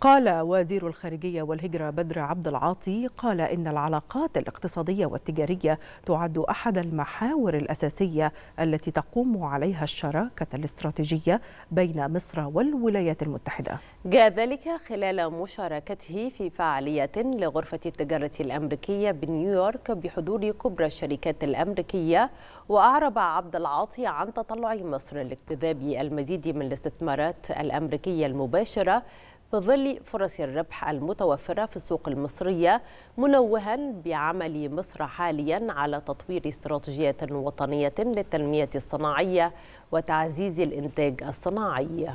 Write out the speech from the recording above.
قال وزير الخارجية والهجرة بدر عبد العاطي قال إن العلاقات الاقتصادية والتجارية تعد أحد المحاور الأساسية التي تقوم عليها الشراكة الاستراتيجية بين مصر والولايات المتحدة جاء ذلك خلال مشاركته في فعالية لغرفة التجارة الأمريكية بنيويورك بحضور كبرى الشركات الأمريكية وأعرب عبد العاطي عن تطلع مصر لاجتذاب المزيد من الاستثمارات الأمريكية المباشرة في ظل فرص الربح المتوفرة في السوق المصرية منوها بعمل مصر حاليا على تطوير استراتيجية وطنية للتنمية الصناعية وتعزيز الإنتاج الصناعي